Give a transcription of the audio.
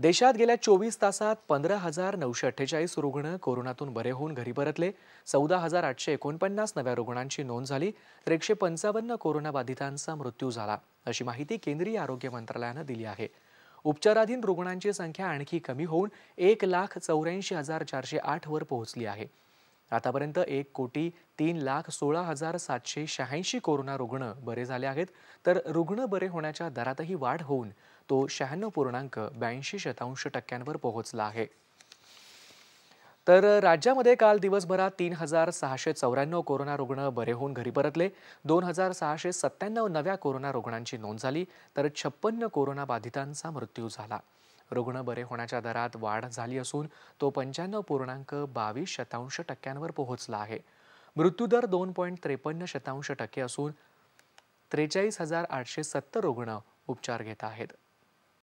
देशात गेल्या चोवीस तासात पंधरा हजार नऊशे अठ्ठेचाळीस रुग्ण कोरोनातून बरे होऊन घरी परतले चौदा हजार आठशे एकोणपन्नास नव्या रुग्णांची नोंद झाली तर एकशे पंचावन्न कोरोनाबाधितांचा मृत्यू झाला अशी माहिती केंद्रीय आरोग्य मंत्रालयानं दिली आहे उपचाराधीन रुग्णांची संख्या आणखी कमी होऊन एक लाख चौऱ्याऐंशी हजार चारशे आठवर पोहोचली आहे आतापर्यंत एक कोटी तीन लाख सोळा हजार सातशे शहाऐंशी कोरोना रुग्ण बरे झाले आहेत तर रुग्ण बरे होण्याच्या दरातही वाढ होऊन तो शहाण्णव पूर्णांक ब्याऐंशी शतांश टक्क्यांवर पोहोचला आहे तर राज्यामध्ये काल दिवसभरात तीन हजार सहाशे चौऱ्याण्णव कोरोना रुग्ण बरे होऊन घरी परतले दोन हजार सहाशे सत्त्याण्णव नव्या कोरोना रुग्णांची नोंद झाली तर छप्पन्न कोरोना बाधितांचा मृत्यू झाला रुग्ण बरे होण्याच्या दरात वाढ झाली असून तो पंच्याण्णव पूर्णांक बावीस शतांश टक्क्यांवर पोहोचला आहे दर दोन पॉईंट त्रेपन्न शतांश टक्के असून त्रेचाळीस हजार आठशे सत्तर रुग्ण उपचार घेत आहेत